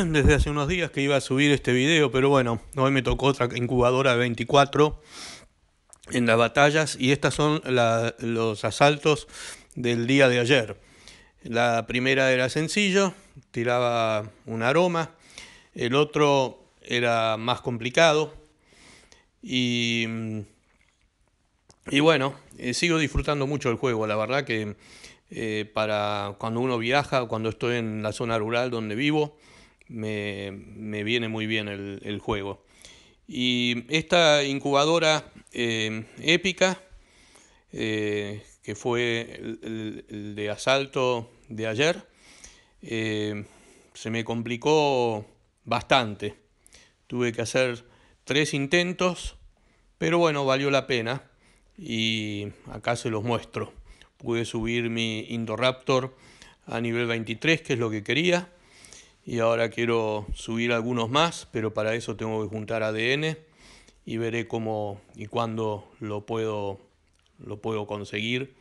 desde hace unos días que iba a subir este video, pero bueno, hoy me tocó otra incubadora 24 en las batallas y estos son los asaltos del día de ayer. La primera era sencillo, tiraba un aroma, el otro era más complicado y, mm, bueno, eh, sigo disfrutando mucho el juego, la verdad que eh, para cuando uno viaja, cuando estoy en la zona rural donde vivo, me, viene muy bien el, juego. Y esta incubadora eh, épica, eh, que fue el, de asalto de ayer, eh, se me complicó bastante. Tuve que hacer tres intentos, pero bueno, valió la pena y acá se los muestro. Pude subir mi Indoraptor a nivel 23, que es lo que quería y ahora quiero subir algunos más, pero para eso tengo que juntar ADN y veré cómo y cuándo lo puedo, lo puedo conseguir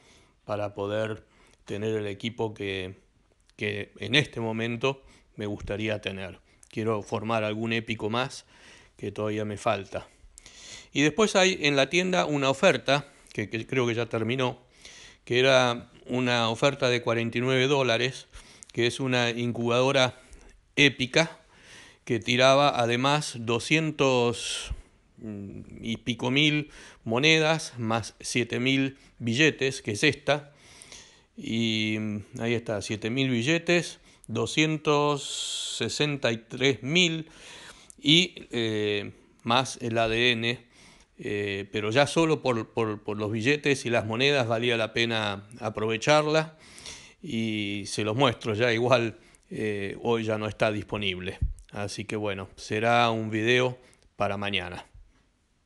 para poder tener el equipo que, en este momento me gustaría tener. Quiero formar algún épico más que todavía me falta. Y después hay en la tienda una oferta, que, que creo que ya terminó, que era una oferta de 49 dólares, que es una incubadora épica que tiraba además 200 mm, y pico mil monedas más 7.000 mil billetes, que es esta. Y mm, ahí está, 7.000 mil billetes, 263 mil y eh, más el ADN. Eh, pero ya solo por, los billetes y las monedas valía la pena aprovecharla y se los muestro ya igual eh, hoy ya no está disponible. Así que bueno, será un video para mañana.